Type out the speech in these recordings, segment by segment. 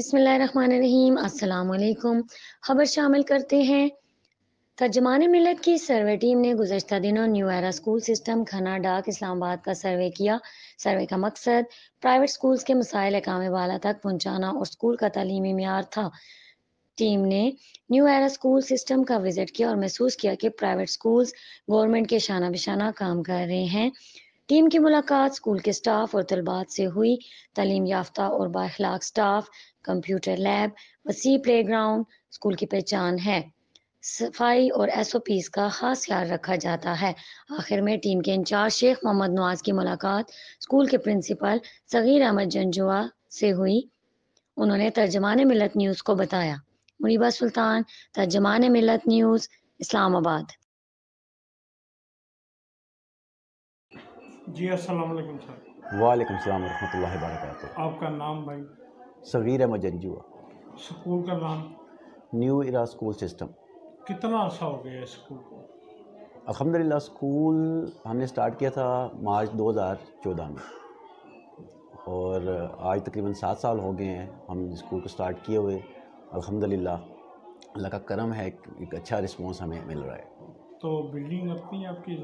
बिसमीम अल्लाम खबर शामिल करते हैं तर्जमान मिलत की सर्वे टीम ने गुजशत दिनों न्यू एरा स्कूल सिस्टम खना डाक इस्लामाबाद का सर्वे किया सर्वे का मकसद प्राइवेट स्कूल्स के मसाइल अकाम वाला तक पहुँचाना और स्कूल का तलीमी मैार था टीम ने न्यू एरा स्कूल सिस्टम का विजिट किया और महसूस किया कि प्राइवेट स्कूल्स गवर्नमेंट के शाना बिशाना काम कर रहे हैं टीम की मुलाकात स्कूल के स्टाफ और तलबात से हुई तलीम याफ्ता और बाखलाक स्टाफ कंप्यूटर लैब वसी प्ले ग्राउंड स्कूल की पहचान है सफाई और एस ओ पीज का खास ख्याल रखा जाता है आखिर में टीम के इंचार्ज शेख मोहम्मद नवाज की मुलाकात स्कूल के प्रिंसिपल सगीर अहमद जंजुआ से हुई उन्होंने तर्जमान मिलत न्यूज़ को बताया मुनीबा सुल्तान तर्जमान मिलत न्यूज़ इस्लामाबाद जी अस्सलाम वालेकुम सर वालेकुम सलाम वरहमतुल्लाहि वबरकातुहू आपका नाम भाई सगीर अहमद जंजुआ स्कूल का नाम न्यू इरा स्कूल सिस्टम कितना अर्सा हो गया स्कूल को अलहमदिल्ला स्कूल हमने स्टार्ट किया था मार्च 2014 में और आज तकरीबन सात साल हो गए हैं हम स्कूल को स्टार्ट किए हुए अलहमदिल्ला अल्लाह का करम है एक अच्छा रिस्पॉन्स हमें मिल रहा है तो बिल्डिंग अपनी आपकी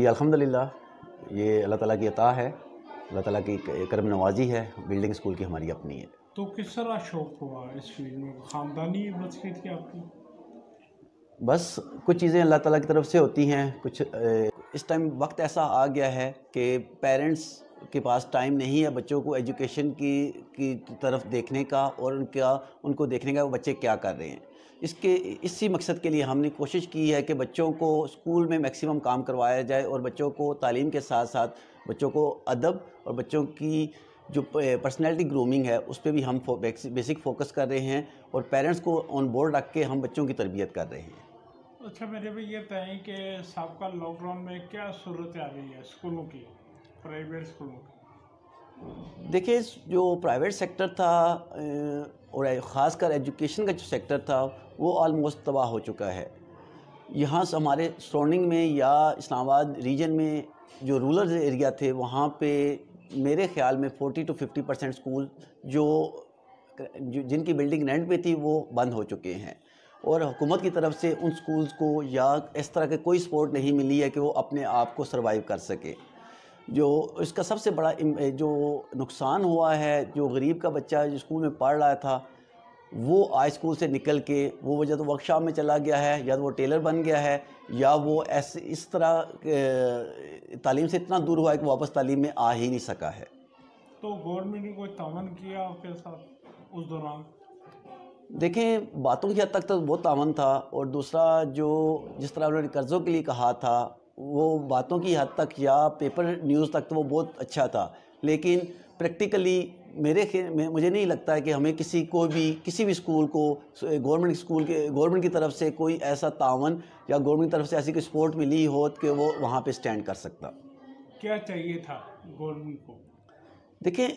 जी अल्हम्दुलिल्लाह ये अल्लाह ताला की अता है अल्लाह ताला की करम नवाजी है बिल्डिंग स्कूल की हमारी अपनी है तो किस तरह शौक हुआ इस फील्ड में ख़ानदानी गई थी आपकी बस कुछ चीज़ें अल्लाह ताला की तरफ से होती हैं कुछ इस टाइम वक्त ऐसा आ गया है कि पेरेंट्स के पास टाइम नहीं है बच्चों को एजुकेशन की की तरफ देखने का और उनका उनको देखने का वो बच्चे क्या कर रहे हैं इसके इसी मकसद के लिए हमने कोशिश की है कि बच्चों को स्कूल में मैक्सिमम काम करवाया जाए और बच्चों को तालीम के साथ साथ बच्चों को अदब और बच्चों की जो पर्सनैलिटी ग्रूमिंग है उस पर भी हम फो, बेसिक फोकस कर रहे हैं और पेरेंट्स को ऑन बोर्ड रख के हम बच्चों की तरबियत कर रहे हैं अच्छा मेरे भी ये बताएँ कि सबका लॉकडाउन में क्या सूरत आ रही है स्कूलों की प्राइवेट स्कूलों की देखिए जो प्राइवेट सेक्टर था और ख़ासकर एजुकेशन का जो सेक्टर था वो आलमोस्ट तबाह हो चुका है यहाँ से हमारे सराउंडिंग में या इस्लामाबाद रीजन में जो रूरल एरिया थे वहाँ पे मेरे ख्याल में 40 टू 50 परसेंट स्कूल जो जिनकी बिल्डिंग रेंट पे थी वो बंद हो चुके हैं और हुकूमत की तरफ से उन स्कूल्स को या इस तरह के कोई सपोर्ट नहीं मिली है कि वो अपने आप को सर्वाइव कर सके जो इसका सबसे बड़ा जो नुकसान हुआ है जो गरीब का बच्चा जो स्कूल में पढ़ रहा था वो हाई स्कूल से निकल के वो वजह तो वर्कशॉप में चला गया है या तो वो टेलर बन गया है या वो ऐसे इस तरह तालीम से इतना दूर हुआ है कि वापस तालीम में आ ही नहीं सका है तो गवर्नमेंट ने कोई तावन किया आपके साथ उस दौरान देखें बातों की हद तक तो बहुत तावन था और दूसरा जो जिस तरह उन्होंने कर्ज़ों के लिए कहा था वो बातों की हद तक या पेपर न्यूज़ तक तो वो बहुत अच्छा था लेकिन प्रैक्टिकली मेरे में मुझे नहीं लगता है कि हमें किसी को भी किसी भी स्कूल को गवर्नमेंट स्कूल के गवर्नमेंट की तरफ से कोई ऐसा तावन या गवर्नमेंट की तरफ से ऐसी कोई सपोर्ट मिली हो कि वो वहाँ पे स्टैंड कर सकता क्या चाहिए था गवर्नमेंट को देखें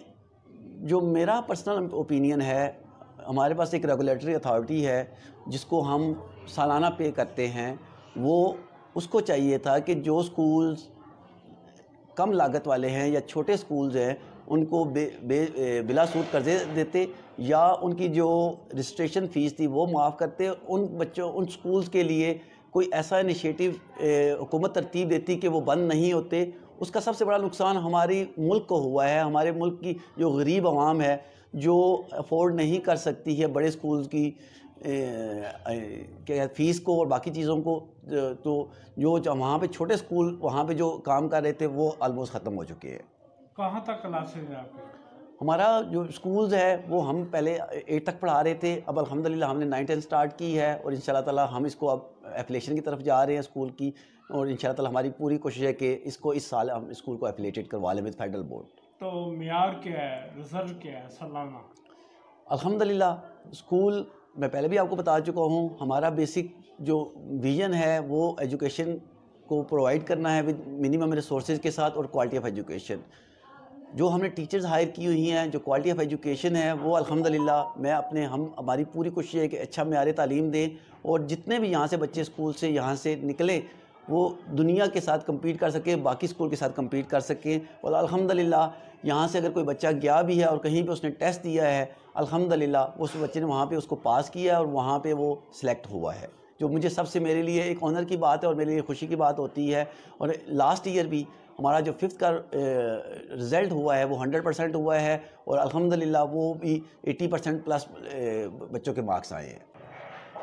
जो मेरा पर्सनल ओपिनियन है हमारे पास एक रेगुलेटरी अथॉरिटी है जिसको हम सालाना पे करते हैं वो उसको चाहिए था कि जो स्कूल्स कम लागत वाले हैं या छोटे स्कूल्स हैं उनको बे, बे, बिला सूद कर्जे देते या उनकी जो रजिस्ट्रेशन फ़ीस थी वो माफ़ करते उन बच्चों उन स्कूल्स के लिए कोई ऐसा इनिशिएटिव हुकूमत तरतीब देती कि वो बंद नहीं होते उसका सबसे बड़ा नुकसान हमारी मुल्क को हुआ है हमारे मुल्क की जो गरीब आवाम है जो अफोर्ड नहीं कर सकती है बड़े स्कूल की क्या फीस को और बाकी चीज़ों को तो जो, वहाँ पे छोटे स्कूल वहाँ पे जो काम कर रहे थे वो ऑलमोस्ट ख़त्म हो चुके हैं कहाँ तक क्लासेज आपके हमारा जो स्कूल्स है वो हम पहले एट तक पढ़ा रहे थे अब अल्हम्दुलिल्लाह हमने नाइन टेन स्टार्ट की है और इन ताला हम इसको अब एफिलेशन की तरफ जा रहे हैं स्कूल की और इन ताला हमारी पूरी कोशिश है कि इसको इस साल हम स्कूल को एफिलेटेड करवा लें विद फेडरल बोर्ड तो मैार क्या है रिजल्ट क्या है सलाना अलहमदिल्ला स्कूल मैं पहले भी आपको बता चुका हूँ हमारा बेसिक जो विजन है वो एजुकेशन को प्रोवाइड करना है विद मिनिमम रिसोर्सेज के साथ और क्वालिटी ऑफ एजुकेशन जो हमने टीचर्स हायर की हुई हैं जो क्वालिटी ऑफ एजुकेशन है वो अल्हम्दुलिल्लाह मैं अपने हम हमारी पूरी कोशिश है कि अच्छा मैार तालीम दें और जितने भी यहाँ से बच्चे स्कूल से यहाँ से निकलें वो दुनिया के साथ कम्पीट कर सके बाकी स्कूल के साथ कम्पीट कर सके और अल्हम्दुलिल्लाह यहाँ से अगर कोई बच्चा गया भी है और कहीं पे उसने टेस्ट दिया है अल्हम्दुलिल्लाह उस बच्चे ने वहाँ पे उसको पास किया है और वहाँ पे वो सिलेक्ट हुआ है जो मुझे सबसे मेरे लिए एक ऑनर की बात है और मेरे लिए खुशी की बात होती है और लास्ट ईयर भी हमारा जो फिफ्थ का रिज़ल्ट हुआ है वो हंड्रेड परसेंट हुआ है और अलहमदिल्ला वो भी एट्टी परसेंट प्लस बच्चों के मार्क्स आए हैं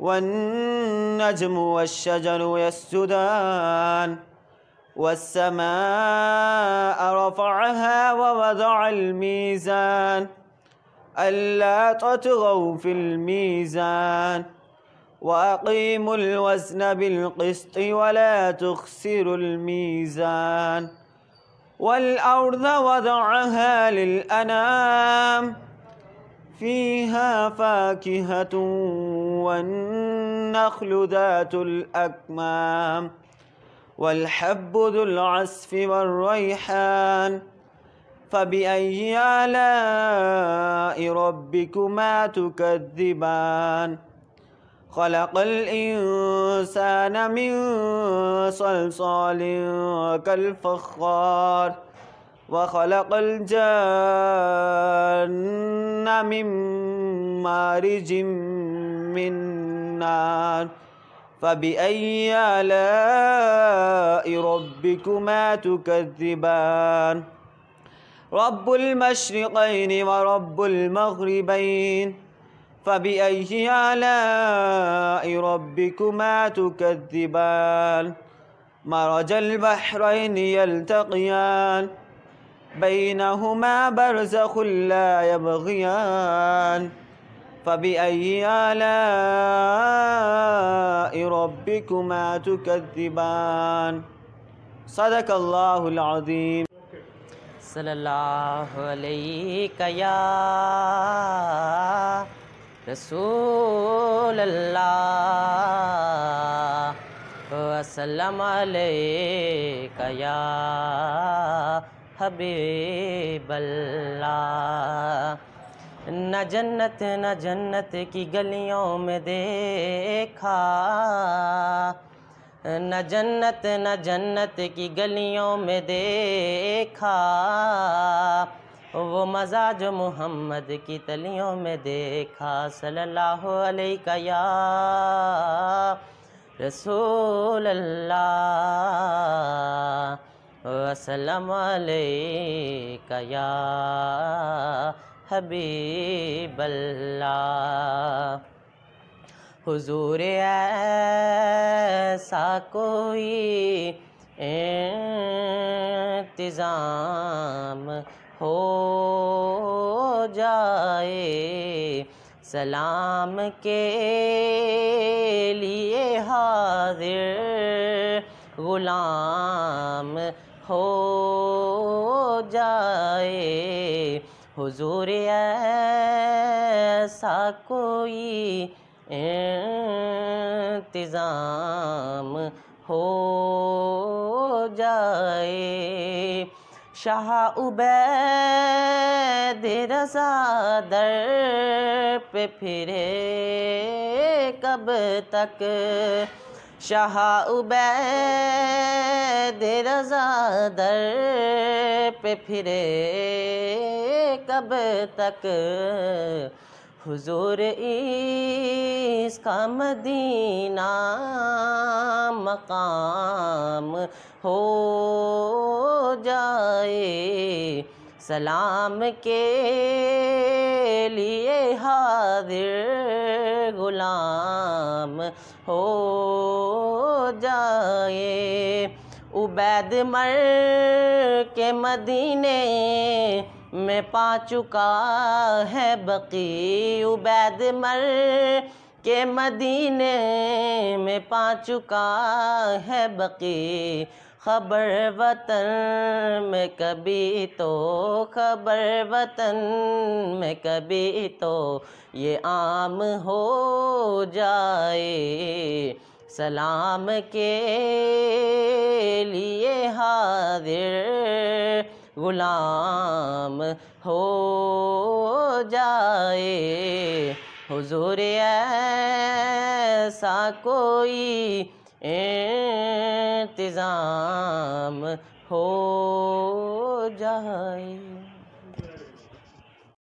والنجم والشجر يسجدان والسماء رفعها ووضع الميزان ألا تطغوا في الميزان وأقيموا الوزن بالقسط ولا تخسروا الميزان والأرض وضعها للأنام فيها فاكهة والنخل ذات الأكمام والحب ذو العسف والريحان فبأي آلاء ربكما تكذبان خلق الإنسان من صلصال كالفخار وخلق الجن من مارج من نار فبأي آلاء ربكما تكذبان رب المشرقين ورب المغربين فبأي آلاء ربكما تكذبان مرج البحرين يلتقيان بينهما برزخ لا يبغيان فبأي آلاء ربكما تكذبان صدق الله العظيم صلى الله عليك يا رسول الله وسلم عليك يا हबीबल्ला न जन्नत न जन्नत की गलियों में देखा न जन्नत न जन्नत की गलियों में देखा वो मज़ा जो मोहम्मद की तलियों में देखा सल्लल्लाहु अलैहि का या रसूल अल्लाह वसलम हबी हबीबल्ला हुजूर ऐसा कोई इंतज़ाम हो जाए सलाम के लिए हाजिर ग़ुलाम हो जाए हुजूर ऐसा कोई इंतज़ाम हो जाए शाह उबैद रजा दर पे फिरे कब तक शाह उबैद रजा दर पे फिरे कब तक हुजूर इसका मदीना मकाम हो जाए सलाम के लिए हाजिर गुलाम हो जाए उबैद मर के मदीने में पा चुका है बकी उबैद मर के मदीने में पा चुका है बकी खबर वतन में कभी तो खबर वतन में कभी तो ये आम हो जाए सलाम के लिए हाजिर गुलाम हो जाए हुजूर ऐसा कोई इंतज़ाम हो जाए